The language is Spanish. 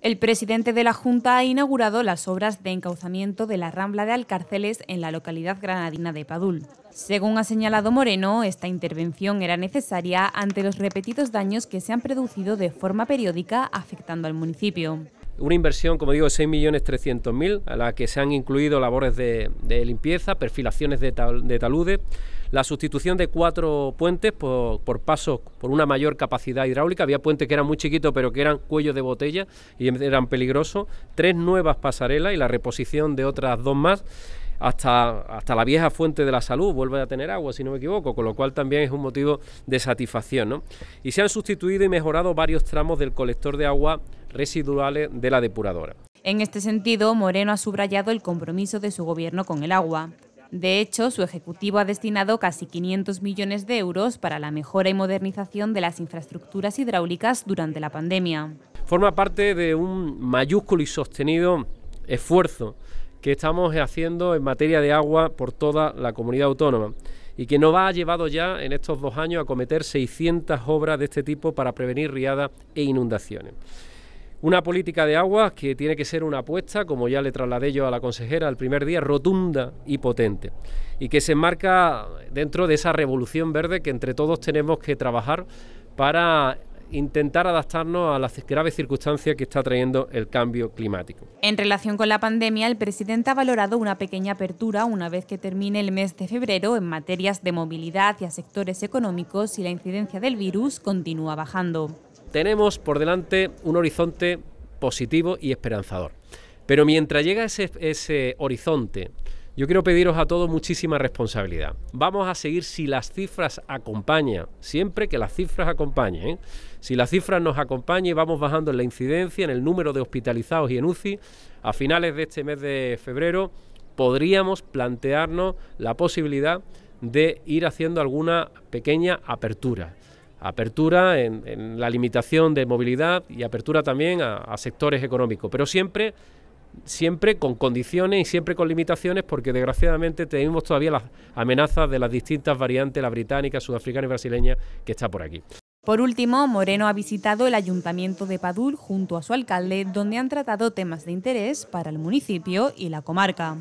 El presidente de la Junta ha inaugurado las obras de encauzamiento de la Rambla de Alcarceles en la localidad granadina de Padul. Según ha señalado Moreno, esta intervención era necesaria ante los repetidos daños que se han producido de forma periódica afectando al municipio. Una inversión, como digo, de 6.300.000, a la que se han incluido labores de, limpieza, perfilaciones de, taludes, la sustitución de cuatro puentes por, por pasos por una mayor capacidad hidráulica. Había puentes que eran muy chiquitos, pero que eran cuellos de botella y em, eran peligrosos. Tres nuevas pasarelas y la reposición de otras dos más hasta, hasta la vieja fuente de la salud vuelve a tener agua, si no me equivoco, con lo cual también es un motivo de satisfacción. Y se han sustituido y mejorado varios tramos del colector de agua residuales de la depuradora. En este sentido, Moreno ha subrayado el compromiso de su gobierno con el agua. De hecho, su Ejecutivo ha destinado casi 500 millones de euros para la mejora y modernización de las infraestructuras hidráulicas durante la pandemia. Forma parte de un mayúsculo y sostenido esfuerzo que estamos haciendo en materia de agua por toda la comunidad autónoma y que nos ha llevado ya en estos dos años a cometer 600 obras de este tipo para prevenir riadas e inundaciones. Una política de agua que tiene que ser una apuesta, como ya le trasladé yo a la consejera el primer día, rotunda y potente, y que se enmarca dentro de esa revolución verde que entre todos tenemos que trabajar para intentar adaptarnos a las graves circunstancias que está trayendo el cambio climático. En relación con la pandemia, el presidente ha valorado una pequeña apertura una vez que termine el mes de febrero en materias de movilidad y a sectores económicos si la incidencia del virus continúa bajando. Tenemos por delante un horizonte positivo y esperanzador. Pero mientras llega ese, ese horizonte, yo quiero pediros a todos muchísima responsabilidad. Vamos a seguir si las cifras acompañan, siempre que las cifras acompañen. ¿eh? Si las cifras nos acompañan y vamos bajando en la incidencia, en el número de hospitalizados y en UCI, a finales de este mes de febrero podríamos plantearnos la posibilidad de ir haciendo alguna pequeña apertura. Apertura en, la limitación de movilidad y apertura también a sectores económicos, pero siempre siempre con condiciones y siempre con limitaciones, porque desgraciadamente tenemos todavía las amenazas de las distintas variantes, la británica, sudafricana y brasileña, que está por aquí. Por último, Moreno ha visitado el Ayuntamiento de Padul junto a su alcalde, donde han tratado temas de interés para el municipio y la comarca.